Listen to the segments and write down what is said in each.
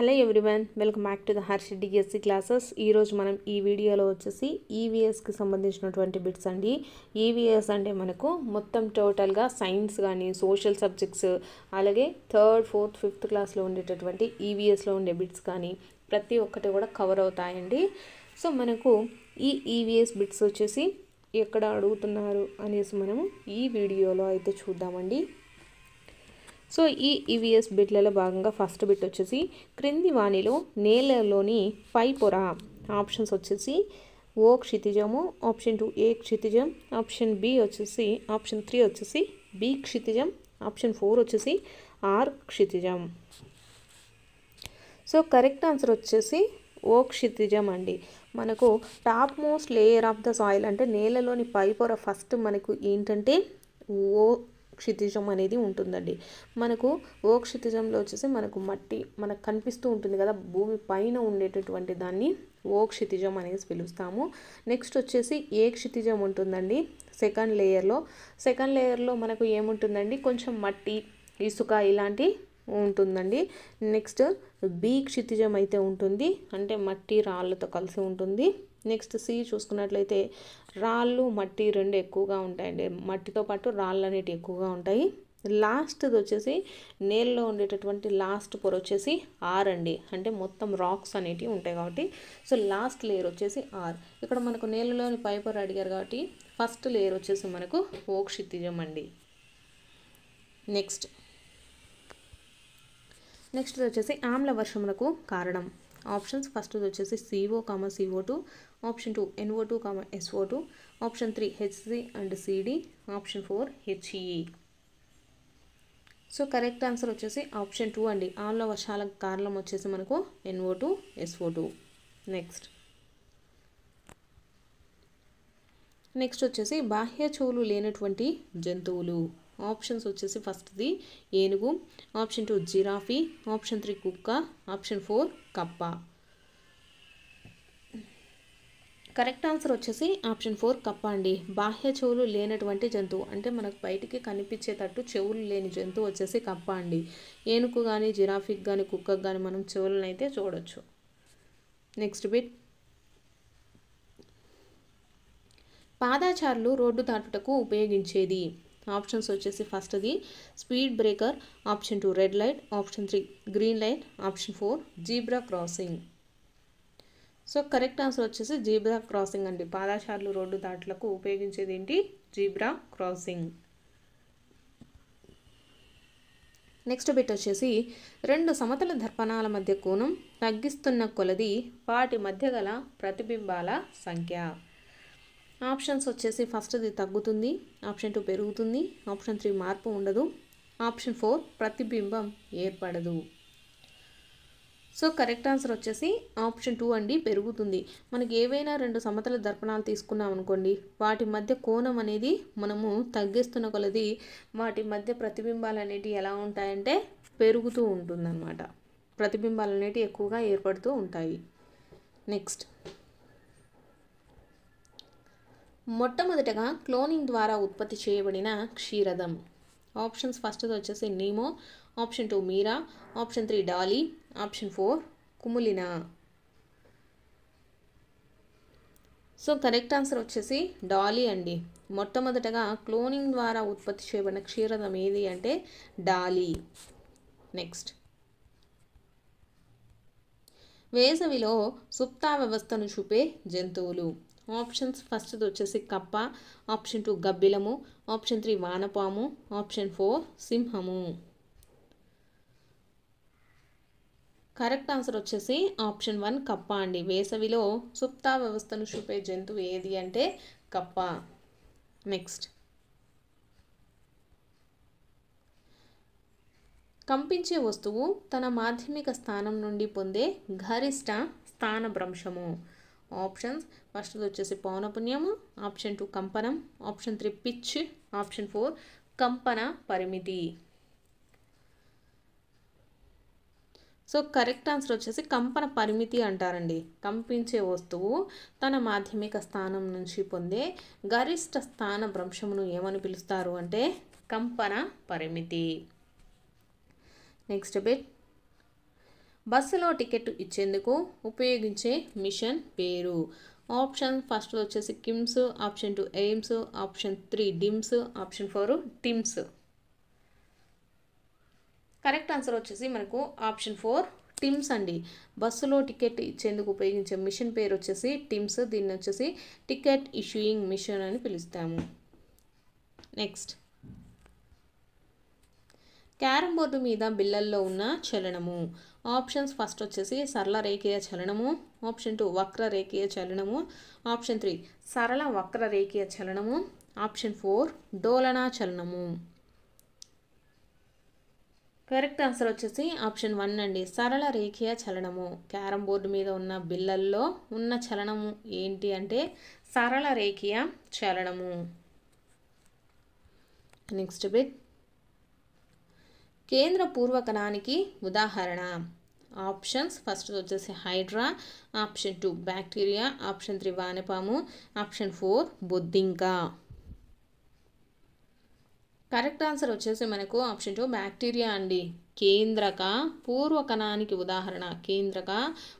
hello everyone welcome back to the Harsha DSC classes ఈరోజు మనం ఈ వీడియోలో వచ్చేసి ఈవీఎస్కి e సంబంధించినటువంటి బిట్స్ అండి ఈవీఎస్ e అంటే మనకు మొత్తం టోటల్గా సైన్స్ కానీ సోషల్ సబ్జెక్ట్స్ అలాగే థర్డ్ ఫోర్త్ ఫిఫ్త్ క్లాస్లో ఉండేటటువంటి ఈవీఎస్లో e ఉండే బిట్స్ కానీ ప్రతి ఒక్కటి కూడా కవర్ అవుతాయండి సో మనకు ఈ ఈవీఎస్ బిట్స్ వచ్చేసి ఎక్కడ అడుగుతున్నారు అనేసి మనము ఈ వీడియోలో అయితే చూద్దామండి సో ఈ ఈవీఎస్ e బిట్లలో భాగంగా ఫస్ట్ బిట్ వచ్చేసి క్రింది వాణిలో నేలలోని ఫై పొర ఆప్షన్స్ వచ్చేసి ఓ క్షితిజము ఆప్షన్ టూ ఏ క్షితిజం ఆప్షన్ బి వచ్చేసి ఆప్షన్ త్రీ వచ్చేసి బి క్షితిజం ఆప్షన్ ఫోర్ వచ్చేసి ఆర్ క్షితిజం సో కరెక్ట్ ఆన్సర్ వచ్చేసి ఓ క్షితిజం అండి మనకు top most layer of the soil అంటే నేలలోని పై పొర ఫస్ట్ మనకు ఏంటంటే ఓ క్షితిజం అనేది ఉంటుందండి మనకు ఓ క్షితిజంలో వచ్చేసి మనకు మట్టి మనకు కనిపిస్తూ ఉంటుంది కదా భూమి పైన ఉండేటటువంటి దాన్ని ఓ క్షితిజం అనేసి పిలుస్తాము నెక్స్ట్ వచ్చేసి ఏ క్షితిజం ఉంటుందండి సెకండ్ లేయర్లో సెకండ్ లేయర్లో మనకు ఏముంటుందండి కొంచెం మట్టి ఇసుక ఇలాంటి ఉంటుందండి నెక్స్ట్ బి క్షితిజం అయితే ఉంటుంది అంటే మట్టి రాళ్ళతో కలిసి ఉంటుంది నెక్స్ట్ సి చూసుకున్నట్లయితే రాళ్ళు మట్టి రెండు ఎక్కువగా ఉంటాయండి మట్టితో పాటు రాళ్ళు అనేటి ఎక్కువగా ఉంటాయి లాస్ట్ది వచ్చేసి నేల్లో ఉండేటటువంటి లాస్ట్ పొర వచ్చేసి ఆర్ అండి అంటే మొత్తం రాక్స్ అనేటివి ఉంటాయి కాబట్టి సో లాస్ట్ లేయర్ వచ్చేసి ఆర్ ఇక్కడ మనకు నేలలోని పై పొర అడిగారు కాబట్టి ఫస్ట్ లేయర్ వచ్చేసి మనకు ఓక్షితిజం అండి నెక్స్ట్ నెక్స్ట్ వచ్చేసి ఆమ్ల వర్షములకు కారణం ఆప్షన్స్ ఫస్ట్ వచ్చేసి CO comma CO two option two NO two comma SO two option three HC and CD option four HE so correct answer వచ్చేసి ఆప్షన్ టూ అండి ఆన్ల వర్షాల కారణం వచ్చేసి మనకు NO two SO two next next వచ్చేసి బాహ్య చెవులు లేనటువంటి జంతువులు ఆప్షన్స్ వచ్చేసి ఫస్ట్ది ఏనుగు ఆప్షన్ టూ జిరాఫీ ఆప్షన్ త్రీ కుక్క ఆప్షన్ ఫోర్ కప్ప కరెక్ట్ ఆన్సర్ వచ్చేసి ఆప్షన్ ఫోర్ కప్ప అండి బాహ్య చెవులు లేనటువంటి జంతువు అంటే మనకు బయటికి కనిపించేటట్టు చెవులు లేని జంతువు వచ్చేసి కప్ప అండి ఏనుకు కానీ జిరాఫీకి కానీ కుక్కకు కానీ మనం చెవులను అయితే చూడవచ్చు నెక్స్ట్ బిట్ పాదాచారులు రోడ్డు దాటుటకు ఉపయోగించేది ఆప్షన్స్ వచ్చేసి ఫస్ట్ది speed breaker option two red light option three green light option four zebra crossing so correct answer వచ్చేసి జీబ్రా క్రాసింగ్ అండి పాదాచారులు రోడ్డు దాట్లకు ఉపయోగించేది ఏంటి జీబ్రా క్రాసింగ్ నెక్స్ట్ బిట్ వచ్చేసి రెండు సమతల దర్పణాల మధ్య కోణం తగ్గిస్తున్న కొలది వాటి మధ్య గల ప్రతిబింబాల సంఖ్య ఆప్షన్స్ వచ్చేసి ఫస్ట్ది తగ్గుతుంది ఆప్షన్ టూ పెరుగుతుంది ఆప్షన్ త్రీ మార్పు ఉండదు ఆప్షన్ ఫోర్ ప్రతిబింబం ఏర్పడదు సో కరెక్ట్ ఆన్సర్ వచ్చేసి ఆప్షన్ టూ అండి పెరుగుతుంది మనకి ఏవైనా రెండు సమతల దర్పణాలు తీసుకున్నాం అనుకోండి వాటి మధ్య కోణం అనేది మనము తగ్గిస్తున్న కొలది వాటి మధ్య ప్రతిబింబాలు అనేటివి ఎలా ఉంటాయంటే పెరుగుతూ ఉంటుందన్నమాట ప్రతిబింబాలు అనేటివి ఎక్కువగా ఏర్పడుతూ ఉంటాయి నెక్స్ట్ మొట్టమొదటగా క్లోనింగ్ ద్వారా ఉత్పత్తి చేయబడిన క్షీరదం ఆప్షన్స్ ఫస్ట్ వచ్చేసి Nemo option two Meera option three Dolly option four కుములినా సో కరెక్ట్ ఆన్సర్ వచ్చేసి డాలీ అండి మొట్టమొదటగా క్లోనింగ్ ద్వారా ఉత్పత్తి చేయబడిన క్షీరదం ఏది అంటే డాలీ నెక్స్ట్ వేసవిలో సుప్తా వ్యవస్థను చూపే జంతువులు ఆప్షన్స్ ఫస్ట్ది వచ్చేసి కప్ప ఆప్షన్ టూ గబ్బిలము ఆప్షన్ త్రీ వానపాము ఆప్షన్ ఫోర్ సింహము కరెక్ట్ ఆన్సర్ వచ్చేసి ఆప్షన్ వన్ కప్ప అండి వేసవిలో సుప్తా వ్యవస్థను చూపే జంతువు ఏది అంటే కప్ప నెక్స్ట్ కంపించే వస్తువు తన మాధ్యమిక స్థానం నుండి పొందే గరిష్ట స్థానభ్రంశము ఆప్షన్స్ ఫస్ట్ది వచ్చేసి పౌనపుణ్యము ఆప్షన్ టూ కంపనం option three pitch option four కంపన పరిమితి సో కరెక్ట్ ఆన్సర్ వచ్చేసి కంపన పరిమితి అంటారండి కంపించే వస్తువు తన మాధ్యమిక స్థానం నుంచి పొందే గరిష్ట స్థాన భ్రంశమును ఏమని పిలుస్తారు అంటే కంపన పరిమితి నెక్స్ట్ బిట్ బస్సులో టికెట్ ఇచ్చేందుకు ఉపయోగించే మిషన్ పేరు ఆప్షన్ ఫస్ట్ వచ్చేసి KIMS option two AIIMS option three DIMS option four TIMS correct answer వచ్చేసి మనకు ఆప్షన్ ఫోర్ టిమ్స్ అండి బస్సులో టికెట్ ఇచ్చేందుకు ఉపయోగించే మిషన్ పేరు వచ్చేసి టిమ్స్ దీన్ని వచ్చేసి టికెట్ ఇష్యూయింగ్ మిషన్ అని పిలుస్తాము నెక్స్ట్ క్యారమ్ బోర్డు మీద బిల్లల్లో ఉన్న చలనము ఆప్షన్స్ ఫస్ట్ వచ్చేసి సరళ రేఖీయ చలనము ఆప్షన్ టూ వక్ర రేఖీయ చలనము ఆప్షన్ త్రీ సరళ వక్ర రేఖీయ చలనము ఆప్షన్ ఫోర్ డోలనా చలనము కరెక్ట్ ఆన్సర్ వచ్చేసి ఆప్షన్ వన్ అండి సరళ రేఖీయ చలనము క్యారమ్ బోర్డు మీద ఉన్న బిల్లల్లో ఉన్న చలనము ఏంటి అంటే సరళ రేఖీయ చలనము నెక్స్ట్ బిట్ కేంద్ర పూర్వకణానికి ఉదాహరణ ఆప్షన్స్ ఫస్ట్ వచ్చేసి hydra option two bacteria option three వానపాము ఆప్షన్ ఫోర్ బొద్దింక కరెక్ట్ ఆన్సర్ వచ్చేసి మనకు ఆప్షన్ టూ బ్యాక్టీరియా అండి కేంద్రక పూర్వకణానికి ఉదాహరణ కేంద్రక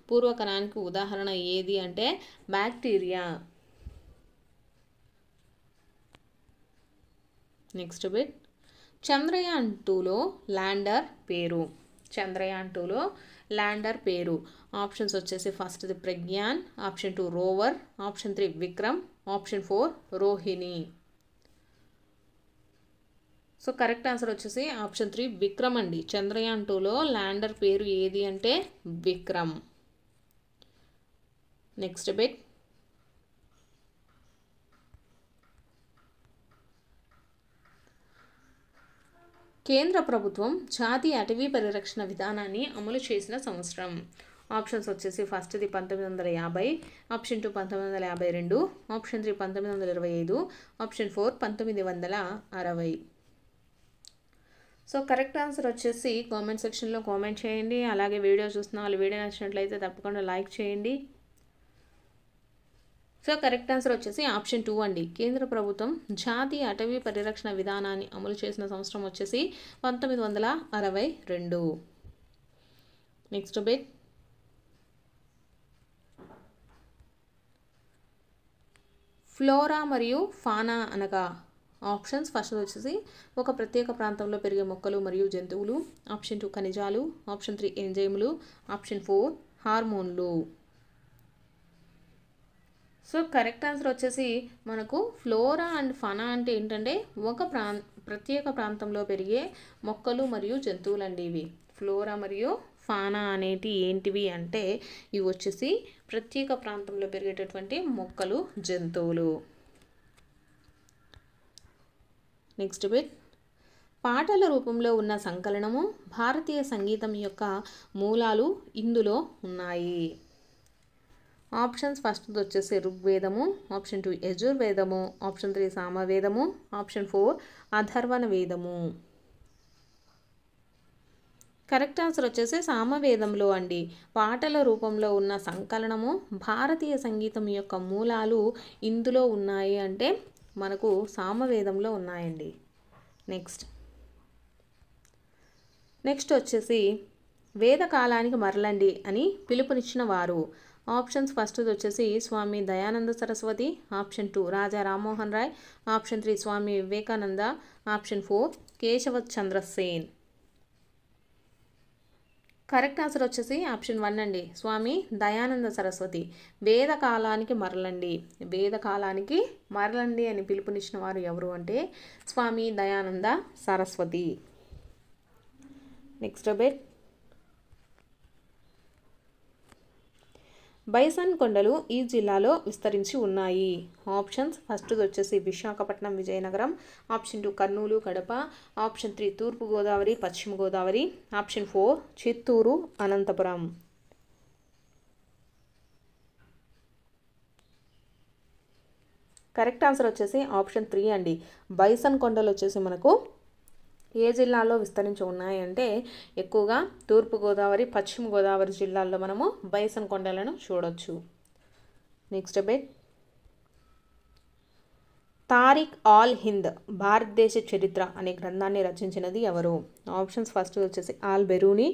పూర్వకణానికి ఉదాహరణ ఏది అంటే బ్యాక్టీరియా నెక్స్ట్ బిట్ చంద్రయాన్ టూలో ల్యాండర్ పేరు చంద్రయాన్ టూలో ల్యాండర్ పేరు ఆప్షన్స్ వచ్చేసి ఫస్ట్ది Pragyan option two rover option three Vikram option four Rohini so correct answer వచ్చేసి ఆప్షన్ త్రీ విక్రమ్ అండి చంద్రయాన్ టూలో ల్యాండర్ పేరు ఏది అంటే విక్రమ్ నెక్స్ట్ బిట్ కేంద్ర ప్రభుత్వం జాతీయ అటవీ పరిరక్షణ విధానాన్ని అమలు చేసిన సంవత్సరం ఆప్షన్స్ వచ్చేసి ఫస్ట్ది పంతొమ్మిది వందల యాభై ఆప్షన్ టూ పంతొమ్మిది వందల యాభై రెండు ఆప్షన్ త్రీ పంతొమ్మిది వందల ఇరవై ఐదు ఆప్షన్ ఫోర్ పంతొమ్మిది వందల అరవై సో కరెక్ట్ ఆన్సర్ వచ్చేసి కామెంట్ సెక్షన్లో కామెంట్ చేయండి అలాగే వీడియో చూస్తున్న వాళ్ళు వీడియో నచ్చినట్లయితే తప్పకుండా లైక్ చేయండి సో కరెక్ట్ ఆన్సర్ వచ్చేసి ఆప్షన్ టూ అండి కేంద్ర ప్రభుత్వం జాతీయ అటవీ పరిరక్షణ విధానాన్ని అమలు చేసిన సంవత్సరం వచ్చేసి పంతొమ్మిది వందల అరవై రెండు నెక్స్ట్ బిట్ ఫ్లోరా మరియు ఫానా అనగా ఆప్షన్స్ ఫస్ట్ వచ్చేసి ఒక ప్రత్యేక ప్రాంతంలో పెరిగే మొక్కలు మరియు జంతువులు ఆప్షన్ టూ ఖనిజాలు ఆప్షన్ త్రీ ఎంజైములు ఆప్షన్ ఫోర్ హార్మోన్లు సో కరెక్ట్ ఆన్సర్ వచ్చేసి మనకు ఫ్లోరా అండ్ ఫనా అంటే ఏంటంటే ఒక ప్రాం ప్రత్యేక ప్రాంతంలో పెరిగే మొక్కలు మరియు జంతువులు అండి ఇవి ఫ్లోరా మరియు ఫానా అనేటి ఏంటివి అంటే ఇవి వచ్చేసి ప్రత్యేక ప్రాంతంలో పెరిగేటటువంటి మొక్కలు జంతువులు నెక్స్ట్ బిట్ పాటల రూపంలో ఉన్న సంకలనము భారతీయ సంగీతం యొక్క మూలాలు ఇందులో ఉన్నాయి ఆప్షన్స్ ఫస్ట్ వచ్చేసి ఋగ్వేదము ఆప్షన్ టూ యజుర్వేదము ఆప్షన్ త్రీ సామవేదము ఆప్షన్ ఫోర్ అధర్వణ వేదము కరెక్ట్ ఆన్సర్ వచ్చేసి సామవేదంలో అండి పాటల రూపంలో ఉన్న సంకలనము భారతీయ సంగీతం యొక్క మూలాలు ఇందులో ఉన్నాయి అంటే మనకు సామవేదంలో ఉన్నాయండి నెక్స్ట్ నెక్స్ట్ వచ్చేసి వేద కాలానికి మరలండి అని పిలుపునిచ్చిన వారు ఆప్షన్స్ ఫస్ట్ వచ్చేసి Swami Dayananda Saraswati option two Raja Rammohan Roy option three Swami Vivekananda option four Keshava Chandrasen correct answer వచ్చేసి ఆప్షన్ వన్ అండి స్వామి దయానంద సరస్వతి వేద కాలానికి మరలండి వేద కాలానికి మరలండి అని పిలుపునిచ్చిన వారు ఎవరు అంటే స్వామి దయానంద సరస్వతి నెక్స్ట్ అబేట్ బైసన్ కొండలు ఈ జిల్లాలో విస్తరించి ఉన్నాయి ఆప్షన్స్ ఫస్ట్ వచ్చేసి Visakhapatnam Vizianagaram option two Kurnool Kadapa option three తూర్పుగోదావరి పశ్చిమ Godavari option four Chittoor Anantapuram correct answer వచ్చేసి ఆప్షన్ త్రీ అండి బైసన్ కొండలు వచ్చేసి మనకు ఏ జిల్లాలో విస్తరించి ఉన్నాయంటే ఎక్కువగా తూర్పుగోదావరి పశ్చిమ గోదావరి జిల్లాల్లో మనము బైసన్ కొండలను చూడొచ్చు నెక్స్ట్ బెట్ తారిక్ ఆల్ హింద్ భారతదేశ చరిత్ర అనే గ్రంథాన్ని రచించినది ఎవరు ఆప్షన్స్ ఫస్ట్ వచ్చేసి Al Biruni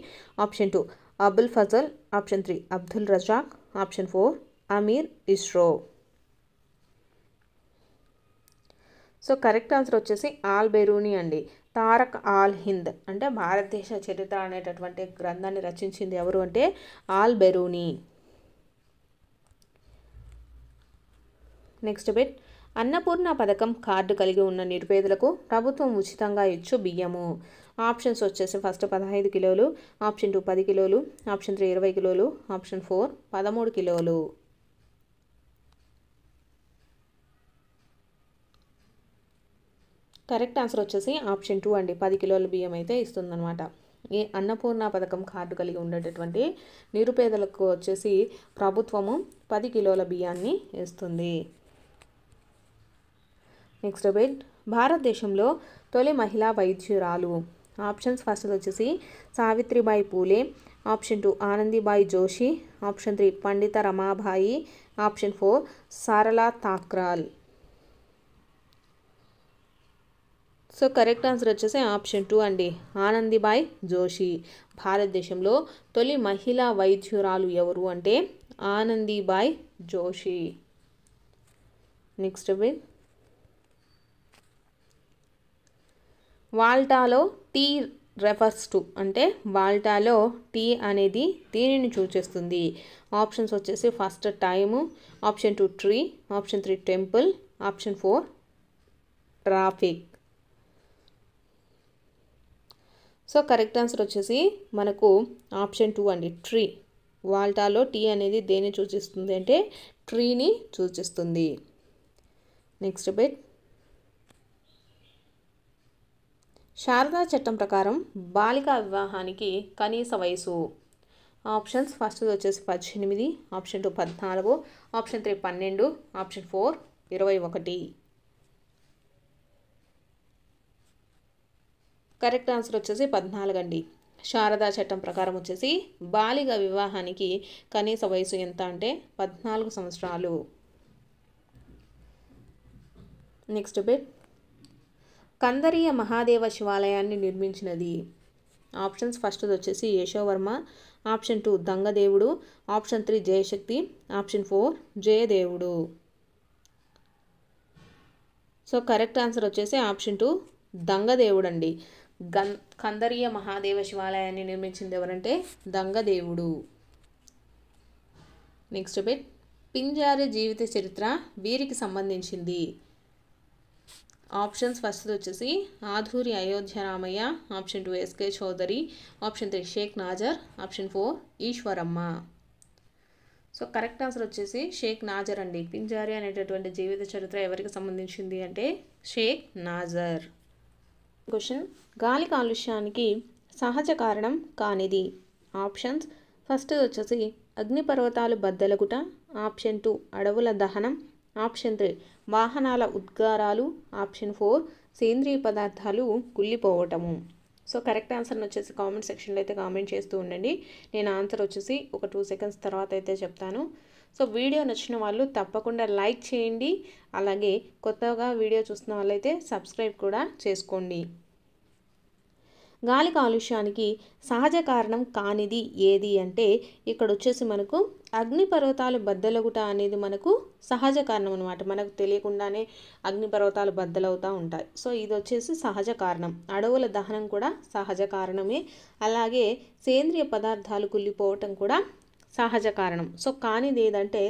option two Abul Fazal option three Abdul Razzaq option four Amir ఇస్రో సో కరెక్ట్ ఆన్సర్ వచ్చేసి ఆల్ బెరూని అండి తారక్ ఆల్ హింద్ అంటే భారతదేశ చరిత్ర అనేటటువంటి గ్రంథాన్ని రచించింది ఎవరు అంటే ఆల్ బెరూని నెక్స్ట్ బిట్ అన్నపూర్ణ పథకం కార్డు కలిగి ఉన్న నిరుపేదలకు ప్రభుత్వం ఉచితంగా ఇచ్చు బియ్యము ఆప్షన్స్ వచ్చేసి ఫస్ట్ పదహైదు కిలోలు ఆప్షన్ టూ పది కిలోలు ఆప్షన్ త్రీ ఇరవై కిలోలు ఆప్షన్ ఫోర్ పదమూడు కిలోలు కరెక్ట్ ఆన్సర్ వచ్చేసి ఆప్షన్ టూ అండి పది కిలోల బియ్యం అయితే ఇస్తుందన్నమాట ఈ అన్నపూర్ణ పథకం కార్డు కలిగి ఉండేటటువంటి నిరుపేదలకు వచ్చేసి ప్రభుత్వము పది కిలోల బియ్యాన్ని ఇస్తుంది నెక్స్ట్ బెడ్ భారతదేశంలో తొలి మహిళా వైద్యురాలు ఆప్షన్స్ ఫస్ట్ వచ్చేసి Savitribai Phule option two Anandibai Joshi option three Pandita Ramabai option four Sarala Thakral so correct answer వచ్చేసి ఆప్షన్ టూ అండి ఆనందిబాయ్ జోషి భారతదేశంలో తొలి మహిళా వైద్యురాలు ఎవరు అంటే ఆనందిబాయ్ జోషి నెక్స్ట్ విత్ వాల్టాలో టీ రెఫర్స్ టు అంటే వాల్టాలో టీ అనేది దీనిని సూచిస్తుంది ఆప్షన్స్ వచ్చేసి first time option two tree option three temple option four traffic so correct answer వచ్చేసి మనకు ఆప్షన్ టూ అండి ట్రీ వాల్టాలో టీ అనేది దేన్ని సూచిస్తుంది అంటే ట్రీని సూచిస్తుంది నెక్స్ట్ బిట్ శారదా చట్టం ప్రకారం బాలికా వివాహానికి కనీస వయసు ఆప్షన్స్ ఫస్ట్ వచ్చేసి పద్దెనిమిది ఆప్షన్ టూ పద్నాలుగు ఆప్షన్ త్రీ పన్నెండు ఆప్షన్ ఫోర్ ఇరవై ఒకటి కరెక్ట్ ఆన్సర్ వచ్చేసి పద్నాలుగు అండి శారదా చట్టం ప్రకారం వచ్చేసి బాలిక వివాహానికి కనీస వయసు ఎంత అంటే పద్నాలుగు సంవత్సరాలు నెక్స్ట్ బిట్ కందరియ మహాదేవ శివాలయాన్ని నిర్మించినది ఆప్షన్స్ ఫస్ట్ వచ్చేసి యశోవర్మ ఆప్షన్ టూ దంగదేవుడు option three Jayashakti option four జయదేవుడు సో కరెక్ట్ ఆన్సర్ వచ్చేసి ఆప్షన్ టూ దంగదేవుడు అండి గన్ కందరీయ మహాదేవ శివాలయాన్ని నిర్మించింది ఎవరంటే దంగదేవుడు నెక్స్ట్ బిట్ పింజారి జీవిత చరిత్ర వీరికి సంబంధించింది ఆప్షన్స్ ఫస్ట్ వచ్చేసి Aduri Ayodhya Ramayya option two SK Chowdary option three Sheikh Nazar option four Eshwaramma so correct answer వచ్చేసి షేక్ నాజర్ అండి పింజారి అనేటటువంటి జీవిత చరిత్ర ఎవరికి సంబంధించింది అంటే షేక్ నాజర్ క్వశ్చన్ గాలి కాలుష్యానికి సహజ కారణం కానిది ఆప్షన్స్ ఫస్ట్ వచ్చేసి అగ్నిపర్వతాలు బద్దలగుట ఆప్షన్ టూ అడవుల దహనం ఆప్షన్ త్రీ వాహనాల ఉద్గారాలు ఆప్షన్ ఫోర్ సేంద్రియ పదార్థాలు కుళ్ళిపోవటము సో కరెక్ట్ ఆన్సర్ని వచ్చేసి కామెంట్ సెక్షన్లో అయితే కామెంట్ చేస్తూ ఉండండి నేను ఆన్సర్ వచ్చేసి ఒక టూ సెకండ్స్ తర్వాత అయితే చెప్తాను సో వీడియో నచ్చిన వాళ్ళు తప్పకుండా లైక్ చేయండి అలాగే కొత్తగా వీడియో చూస్తున్న వాళ్ళైతే సబ్స్క్రైబ్ కూడా చేసుకోండి గాలి కాలుష్యానికి సహజ కారణం కానిది ఏది అంటే ఇక్కడ వచ్చేసి మనకు అగ్నిపర్వతాలు బద్దలగుట అనేది మనకు సహజ కారణం అనమాట మనకు తెలియకుండానే అగ్నిపర్వతాలు బద్దలవుతూ ఉంటాయి సో ఇది వచ్చేసి సహజ కారణం అడవుల దహనం కూడా సహజ కారణమే అలాగే సేంద్రియ పదార్థాలు కుళ్ళిపోవటం కూడా సహజ కారణం సో కానిది ఏదంటే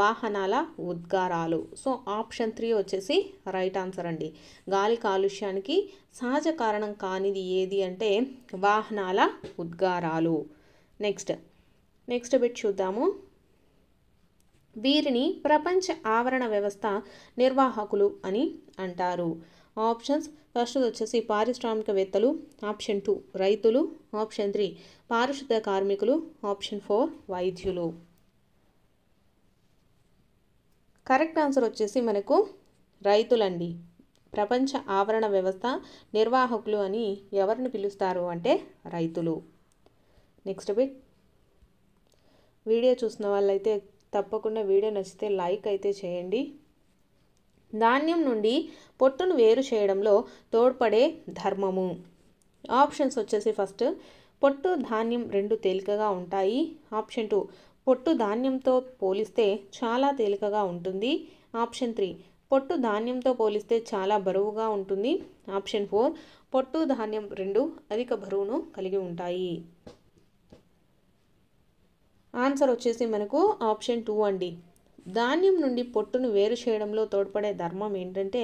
వాహనాల ఉద్గారాలు సో ఆప్షన్ త్రీ వచ్చేసి రైట్ ఆన్సర్ అండి గాలి కాలుష్యానికి సహజ కారణం కానిది ఏది అంటే వాహనాల ఉద్గారాలు నెక్స్ట్ నెక్స్ట్ బిట్ చూద్దాము వీరిని ప్రపంచ ఆవరణ వ్యవస్థ నిర్వాహకులు అని అంటారు ఆప్షన్స్ ఫస్ట్ వచ్చేసి పారిశ్రామికవేత్తలు ఆప్షన్ టూ రైతులు ఆప్షన్ త్రీ పారిశుద్ధ కార్మికులు ఆప్షన్ ఫోర్ వైద్యులు కరెక్ట్ ఆన్సర్ వచ్చేసి మనకు రైతులండి ప్రపంచ ఆవరణ వ్యవస్థ నిర్వాహకులు అని ఎవరిని పిలుస్తారు అంటే రైతులు నెక్స్ట్ బిట్ వీడియో చూసిన వాళ్ళైతే తప్పకుండా వీడియో నచ్చితే లైక్ అయితే చేయండి ధాన్యం నుండి పొట్టును వేరు చేయడంలో తోడ్పడే ధర్మము ఆప్షన్స్ వచ్చేసి ఫస్ట్ పొట్టు ధాన్యం రెండు తేలికగా ఉంటాయి ఆప్షన్ టూ పొట్టు ధాన్యంతో పోలిస్తే చాలా తేలికగా ఉంటుంది ఆప్షన్ త్రీ పొట్టు ధాన్యంతో పోలిస్తే చాలా బరువుగా ఉంటుంది ఆప్షన్ ఫోర్ పొట్టు ధాన్యం రెండు అధిక బరువును కలిగి ఉంటాయి ఆన్సర్ వచ్చేసి మనకు ఆప్షన్ టూ అండి ధాన్యం నుండి పొట్టును వేరు చేయడంలో తోడ్పడే ధర్మం ఏంటంటే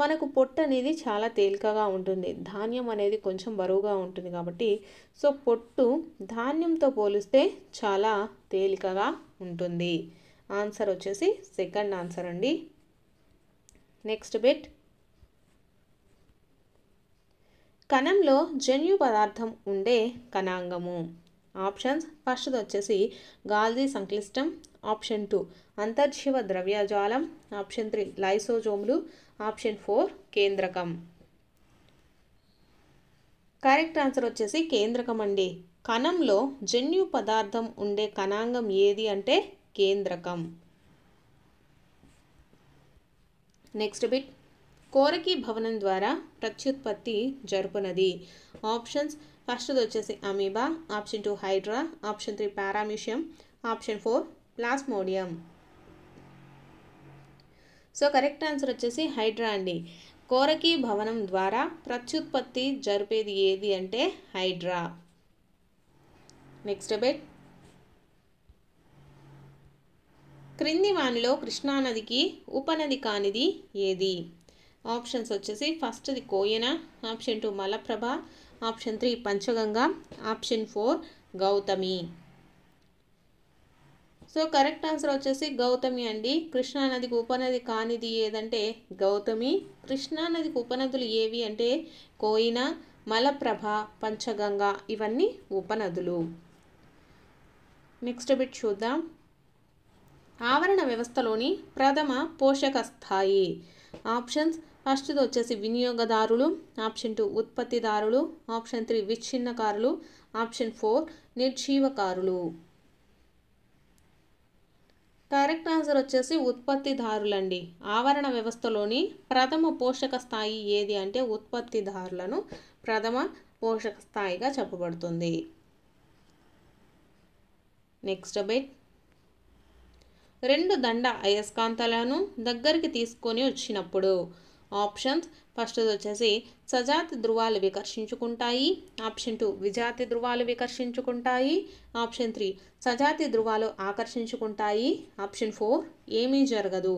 మనకు పొట్టు అనేది చాలా తేలికగా ఉంటుంది ధాన్యం అనేది కొంచెం బరువుగా ఉంటుంది కాబట్టి సో పొట్టు ధాన్యంతో పోలిస్తే చాలా తేలికగా ఉంటుంది ఆన్సర్ వచ్చేసి సెకండ్ ఆన్సర్ అండి నెక్స్ట్ బెట్ కణంలో జన్యు పదార్థం ఉండే కణాంగము ఆప్షన్స్ ఫస్ట్ది వచ్చేసి గాల్జీ సంక్లిష్టం ఆప్షన్ టూ అంతర్జీవ ద్రవ్యజాలం ఆప్షన్ త్రీ లైసోజోమ్లు ఆప్షన్ ఫోర్ కేంద్రకం కరెక్ట్ ఆన్సర్ వచ్చేసి కేంద్రకం అండి కణంలో జన్యు పదార్థం ఉండే కణాంగం ఏది అంటే కేంద్రకం నెక్స్ట్ బిట్ కోరకి భవనం ద్వారా ప్రత్యుత్పత్తి జరుపునది ఆప్షన్స్ ఫస్ట్ది వచ్చేసి amoeba option two hydra option three paramecium option four plasmodium so correct answer వచ్చేసి హైడ్రా అండి కోరకీ భవనం ద్వారా ప్రత్యుత్పత్తి జరిపేది ఏది అంటే హైడ్రా నెక్స్ట్ బెట్ క్రింది వానిలో కృష్ణానదికి ఉపనది కానిది ఏది ఆప్షన్స్ వచ్చేసి ఫస్ట్ది Koyna option two Malaprabha option three Panchaganga option four Gautami so correct answer వచ్చేసి గౌతమి అండి కృష్ణానదికి ఉపనది కానిది ఏదంటే గౌతమి కృష్ణానదికి ఉపనదులు ఏవి అంటే కోయిన మలప్రభ పంచగంగ ఇవన్నీ ఉపనదులు నెక్స్ట్ బిట్ చూద్దాం ఆవరణ వ్యవస్థలోని ప్రథమ పోషక స్థాయి ఆప్షన్స్ ఫస్ట్ది వచ్చేసి వినియోగదారులు ఆప్షన్ టూ ఉత్పత్తిదారులు ఆప్షన్ త్రీ విచ్ఛిన్నకారులు ఆప్షన్ ఫోర్ నిర్జీవకారులు కరెక్ట్ ఆన్సర్ వచ్చేసి ఉత్పత్తిదారులండి ఆవరణ వ్యవస్థలోని ప్రథమ పోషక స్థాయి ఏది అంటే ఉత్పత్తిదారులను ప్రథమ పోషక స్థాయిగా చెప్పబడుతుంది నెక్స్ట్ బిట్ రెండు దండ అయస్కాంతాలను దగ్గరికి తీసుకొని వచ్చినప్పుడు ఆప్షన్స్ ఫస్ట్ వచ్చేసి సజాతి ధృవాలు వికర్షించుకుంటాయి ఆప్షన్ టూ విజాతి ధృవాలు వికర్షించుకుంటాయి ఆప్షన్ త్రీ సజాతి ధృవాలు ఆకర్షించుకుంటాయి ఆప్షన్ ఫోర్ ఏమీ జరగదు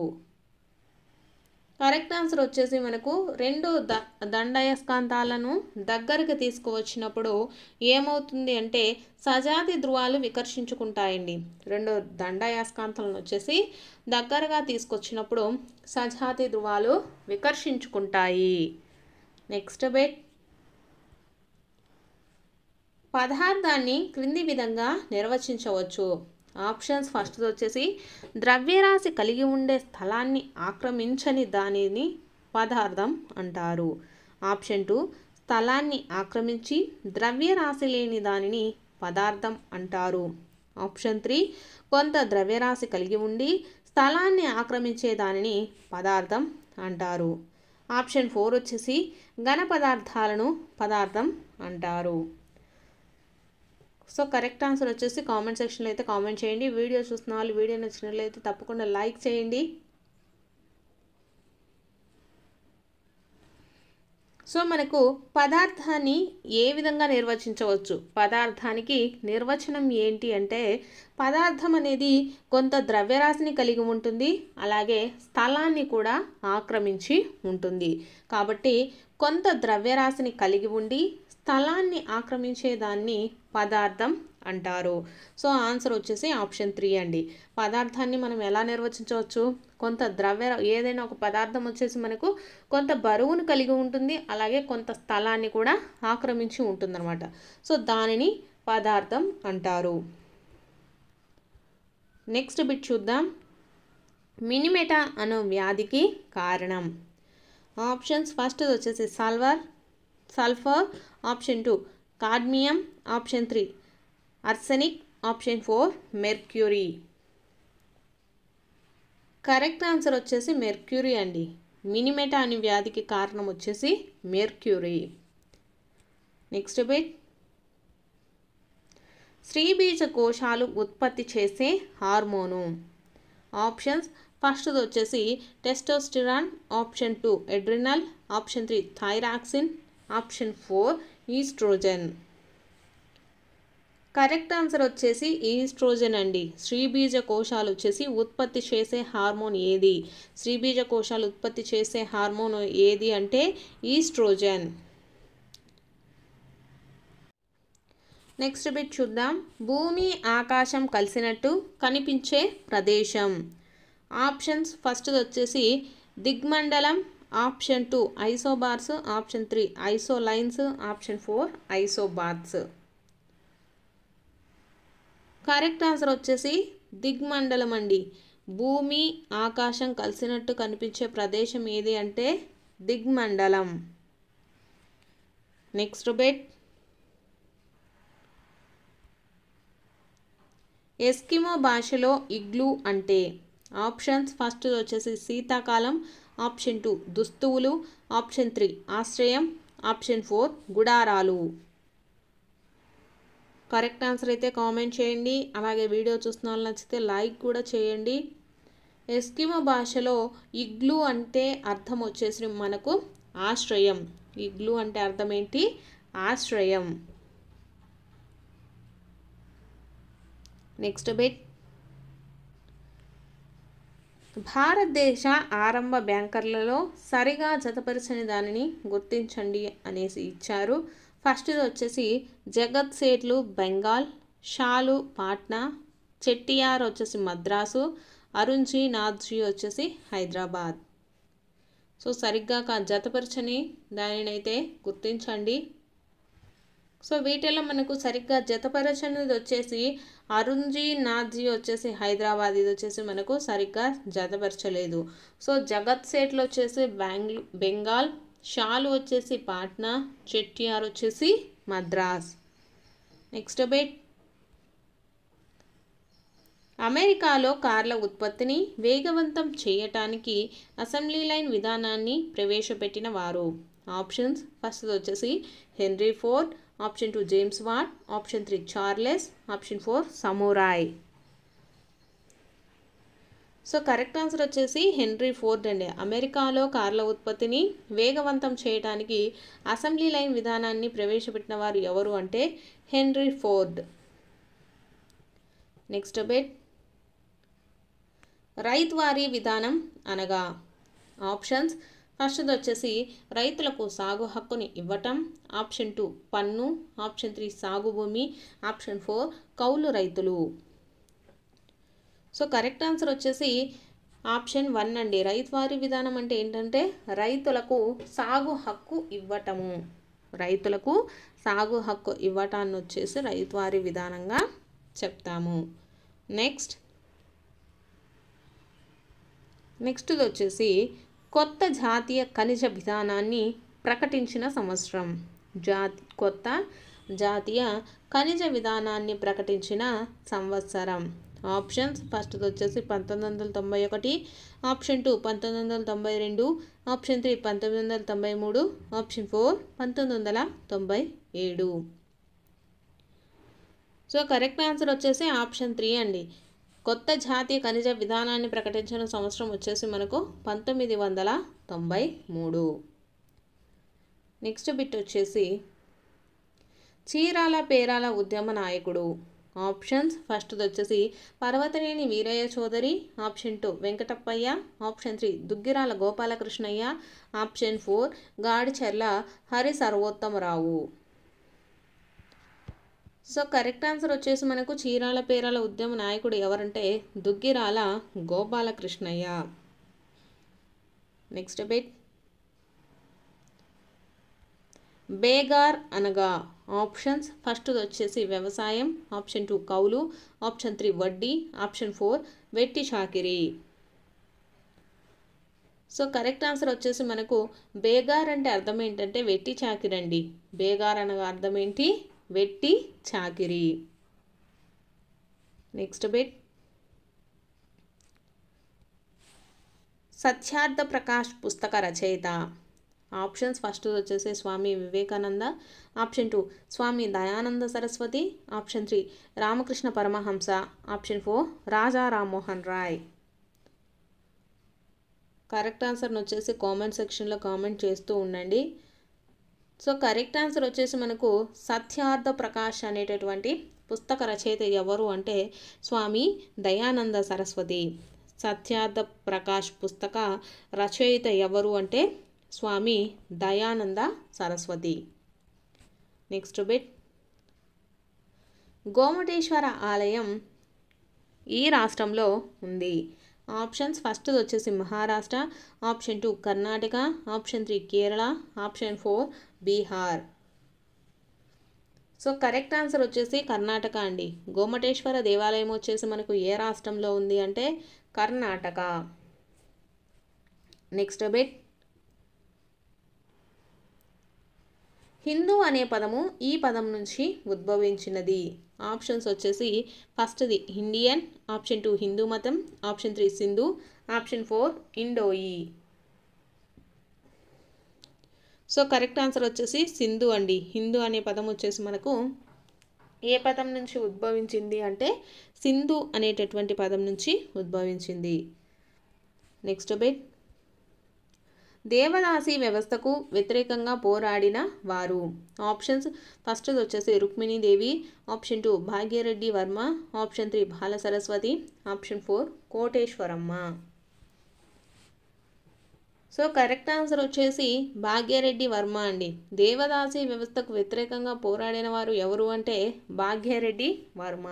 కరెక్ట్ ఆన్సర్ వచ్చేసి మనకు రెండు ద దండయస్కాంతాలను దగ్గరికి తీసుకువచ్చినప్పుడు ఏమవుతుంది అంటే సజాతి ధృవాలు వికర్షించుకుంటాయండి రెండు దండయస్కాంతాలను వచ్చేసి దగ్గరగా తీసుకొచ్చినప్పుడు సజాతి ధృవాలు వికర్షించుకుంటాయి నెక్స్ట్ బెట్ పదార్థాన్ని క్రింది విధంగా నిర్వచించవచ్చు ఆప్షన్స్ ఫస్ట్ వచ్చేసి ద్రవ్యరాశి కలిగి ఉండే స్థలాన్ని ఆక్రమించని దానిని పదార్థం అంటారు ఆప్షన్ టూ స్థలాన్ని ఆక్రమించి ద్రవ్యరాశి లేని దానిని పదార్థం అంటారు ఆప్షన్ త్రీ కొంత ద్రవ్యరాశి కలిగి ఉండి స్థలాన్ని ఆక్రమించే దానిని పదార్థం అంటారు ఆప్షన్ ఫోర్ వచ్చేసి ఘన పదార్థాలను పదార్థం అంటారు సో కరెక్ట్ ఆన్సర్ వచ్చేసి కామెంట్ సెక్షన్లో అయితే కామెంట్ చేయండి వీడియో చూసిన వాళ్ళు వీడియో అయితే తప్పకుండా లైక్ చేయండి సో మనకు పదార్థాన్ని ఏ విధంగా నిర్వచించవచ్చు పదార్థానికి నిర్వచనం ఏంటి అంటే పదార్థం అనేది కొంత ద్రవ్యరాశిని కలిగి ఉంటుంది అలాగే స్థలాన్ని కూడా ఆక్రమించి ఉంటుంది కాబట్టి కొంత ద్రవ్యరాశిని కలిగి ఉండి స్థలాన్ని ఆక్రమించేదాన్ని పదార్థం అంటారు సో ఆన్సర్ వచ్చేసి ఆప్షన్ త్రీ అండి పదార్థాన్ని మనం ఎలా నిర్వచించవచ్చు కొంత ద్రవ్య ఏదైనా ఒక పదార్థం వచ్చేసి మనకు కొంత బరువును కలిగి ఉంటుంది అలాగే కొంత స్థలాన్ని కూడా ఆక్రమించి ఉంటుందన్నమాట సో దానిని పదార్థం అంటారు నెక్స్ట్ బిట్ చూద్దాం మినిమెటా అను వ్యాధికి కారణం ఆప్షన్స్ ఫస్ట్ వచ్చేసి sulphur sulphur option two cadmium option three arsenic option four mercury correct answer వచ్చేసి మెర్క్యూరీ అండి మినిమెటా అనే వ్యాధికి కారణం వచ్చేసి మెర్క్యూరీ నెక్స్ట్ బిట్ స్త్రీబీజ కోశాలు ఉత్పత్తి చేసే హార్మోను ఆప్షన్స్ ఫస్ట్ది వచ్చేసి testosterone option two adrenal option three thyroxine option four estrogen correct answer వచ్చేసి ఈస్ట్రోజన్ అండి శ్రీబీజ కోశాలు వచ్చేసి ఉత్పత్తి చేసే హార్మోన్ ఏది శ్రీబీజ కోశాలు ఉత్పత్తి చేసే హార్మోన్ ఏది అంటే ఈస్ట్రోజన్ నెక్స్ట్ బిట్ చూద్దాం భూమి ఆకాశం కలిసినట్టు కనిపించే ప్రదేశం ఆప్షన్స్ ఫస్ట్ వచ్చేసి దిగ్మండలం option two isobars option three isolines option four isobars correct answer వచ్చేసి దిగ్మండలం అండి భూమి ఆకాశం కలిసినట్టు కనిపించే ప్రదేశం ఏది అంటే దిగ్మండలం నెక్స్ట్ బెట్ ఎస్కిమో భాషలో ఇగ్లూ అంటే ఆప్షన్స్ ఫస్ట్ వచ్చేసి శీతాకాలం ఆప్షన్ టూ దుస్తువులు ఆప్షన్ త్రీ ఆశ్రయం ఆప్షన్ ఫోర్ గుడారాలు కరెక్ట్ ఆన్సర్ అయితే కామెంట్ చేయండి అలాగే వీడియో చూసిన వాళ్ళు నచ్చితే లైక్ కూడా చేయండి ఎస్కిమ భాషలో ఇగ్లు అంటే అర్థం వచ్చేసి మనకు ఆశ్రయం ఇగ్లు అంటే అర్థం ఏంటి ఆశ్రయం నెక్స్ట్ బెట్ భారతదేశ ఆరంభ బ్యాంకర్లలో సరిగా జతపరచని దానిని గుర్తించండి అనేసి ఇచ్చారు ఫస్ట్ది వచ్చేసి జగత్ సేట్లు బెంగాల్ షాలు పాట్నా చెట్టియార్ వచ్చేసి మద్రాసు అరుణ్జీ నాథ్జీ వచ్చేసి హైదరాబాద్ సో సరిగ్గా జతపరచని దానినైతే గుర్తించండి సో వీటిలో మనకు సరిగ్గా జతపరచనిది వచ్చేసి అరుంజీ నాథ్జీ వచ్చేసి హైదరాబాద్ ఇది వచ్చేసి మనకు సరిగ్గా జతపరచలేదు సో జగత్ సేట్లు వచ్చేసి బెంగ్లూ బెంగాల్ షాలు వచ్చేసి పాట్నా చెట్టిఆర్ వచ్చేసి మద్రాస్ నెక్స్ట్ బెట్ అమెరికాలో కార్ల ఉత్పత్తిని వేగవంతం చేయటానికి అసెంబ్లీ లైన్ విధానాన్ని ప్రవేశపెట్టిన వారు ఆప్షన్స్ ఫస్ట్ వచ్చేసి Henry Ford option two James Watt option three Charles option four samurai so correct answer వచ్చేసి హెన్రీ ఫోర్డ్ అండి అమెరికాలో కార్ల ఉత్పత్తిని వేగవంతం చేయడానికి అసెంబ్లీ లైన్ విధానాన్ని ప్రవేశపెట్టిన వారు ఎవరు అంటే Henry Ford next bit ryotwari విధానం అనగా ఆప్షన్స్ ఫస్ట్ది వచ్చేసి రైతులకు సాగు హక్కుని ఇవ్వటం ఆప్షన్ టూ పన్ను ఆప్షన్ త్రీ సాగు భూమి ఆప్షన్ ఫోర్ కౌలు రైతులు సో కరెక్ట్ ఆన్సర్ వచ్చేసి ఆప్షన్ వన్ అండి రైతువారి విధానం అంటే ఏంటంటే రైతులకు సాగు హక్కు ఇవ్వటము రైతులకు సాగు హక్కు ఇవ్వటాన్ని వచ్చేసి రైతువారి విధానంగా చెప్తాము నెక్స్ట్ నెక్స్ట్ది వచ్చేసి కొత్త జాతీయ ఖనిజ విధానాన్ని ప్రకటించిన సంవత్సరం జాతి కొత్త జాతీయ ఖనిజ విధానాన్ని ప్రకటించిన సంవత్సరం ఆప్షన్స్ ఫస్ట్ వచ్చేసి పంతొమ్మిది వందల తొంభై ఒకటి ఆప్షన్ టూ పంతొమ్మిది వందల తొంభై రెండు ఆప్షన్ త్రీ పంతొమ్మిది వందల తొంభై మూడు ఆప్షన్ ఫోర్ పంతొమ్మిది వందల తొంభై ఏడు సో కరెక్ట్ ఆన్సర్ వచ్చేసి ఆప్షన్ త్రీ అండి కొత్త జాతీయ ఖనిజ విధానాన్ని ప్రకటించిన సంవత్సరం వచ్చేసి మనకు పంతొమ్మిది వందల తొంభై మూడు నెక్స్ట్ బిట్ వచ్చేసి చీరాల పేరాల ఉద్యమ నాయకుడు ఆప్షన్స్ ఫస్ట్ది వచ్చేసి Parvataneni Veeraiah Chowdary option two Venkatappayya option three Duggirala Gopalakrishnayya option four Gadicherla Hari Sarvottama Rao so correct answer వచ్చేసి మనకు చీరాల పేరాల ఉద్యమ నాయకుడు ఎవరంటే దుగ్గిరాల గోపాలకృష్ణయ్య నెక్స్ట్ బెట్ బేగార్ అనగా ఆప్షన్స్ ఫస్ట్ వచ్చేసి వ్యవసాయం ఆప్షన్ టూ కౌలు ఆప్షన్ త్రీ వడ్డీ ఆప్షన్ ఫోర్ వెట్టి షాకిరి సో కరెక్ట్ ఆన్సర్ వచ్చేసి మనకు బేగార్ అంటే అర్థం ఏంటంటే వెట్టి చాకిరండి బేగార్ అనగా అర్థం ఏంటి వెట్టి చాకిరి నెక్స్ట్ బిట్ సత్యార్థ ప్రకాష్ పుస్తక రచయిత ఆప్షన్స్ ఫస్ట్ వచ్చేసి Swami Vivekananda option two Swami Dayananda Saraswati option three Ramakrishna Paramahamsa option four Raja Rammohan Roy correct ఆన్సర్ని వచ్చేసి కామెంట్ సెక్షన్లో కామెంట్ చేస్తూ ఉండండి సో కరెక్ట్ ఆన్సర్ వచ్చేసి మనకు సత్యార్థ ప్రకాష్ అనేటటువంటి పుస్తక రచయిత ఎవరు అంటే స్వామి దయానంద సరస్వతి సత్యార్థ ప్రకాష్ పుస్తక రచయిత ఎవరు అంటే స్వామి దయానంద సరస్వతి నెక్స్ట్ బిట్ గోమటేశ్వర ఆలయం ఈ రాష్ట్రంలో ఉంది ఆప్షన్స్ ఫస్ట్ వచ్చేసి Maharashtra option two Karnataka option three Kerala option four Bihar so correct answer వచ్చేసి కర్ణాటక అండి గోమటేశ్వర దేవాలయం వచ్చేసి మనకు ఏ రాష్ట్రంలో ఉంది అంటే కర్ణాటక నెక్స్ట్ బిట్ హిందూ అనే పదము ఈ పదం నుంచి ఉద్భవించినది ఆప్షన్స్ వచ్చేసి ఫస్ట్ది ఇండియన్ ఆప్షన్ టూ హిందూ మతం option three Sindhu option four ఇండోయి సో కరెక్ట్ ఆన్సర్ వచ్చేసి సింధు అండి హిందూ అనే పదం వచ్చేసి మనకు ఏ పదం నుంచి ఉద్భవించింది అంటే సింధు అనేటటువంటి పదం నుంచి ఉద్భవించింది నెక్స్ట్ బెట్ దేవదాసి వ్యవస్థకు వ్యతిరేకంగా పోరాడిన వారు ఆప్షన్స్ ఫస్ట్ వచ్చేసి Rukmini Devi option two Bhagya Reddy Varma option three Bala Saraswati option four Koteswaramma so correct answer వచ్చేసి భాగ్యరెడ్డి వర్మ అండి దేవదాసి వ్యవస్థకు వ్యతిరేకంగా పోరాడిన వారు ఎవరు అంటే భాగ్యరెడ్డి వర్మ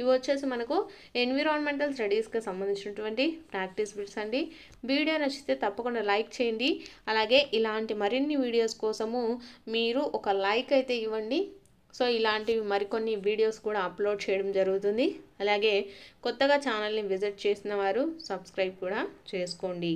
ఇవి వచ్చేసి మనకు ఎన్విరాన్మెంటల్ స్టడీస్కి సంబంధించినటువంటి ప్రాక్టీస్ బిట్స్ అండి వీడియో నచ్చితే తప్పకుండా లైక్ చేయండి అలాగే ఇలాంటి మరిన్ని వీడియోస్ కోసము మీరు ఒక లైక్ అయితే ఇవ్వండి సో ఇలాంటివి మరికొన్ని వీడియోస్ కూడా అప్లోడ్ చేయడం జరుగుతుంది అలాగే కొత్తగా ఛానల్ని విజిట్ చేసిన వారు సబ్స్క్రైబ్ కూడా చేసుకోండి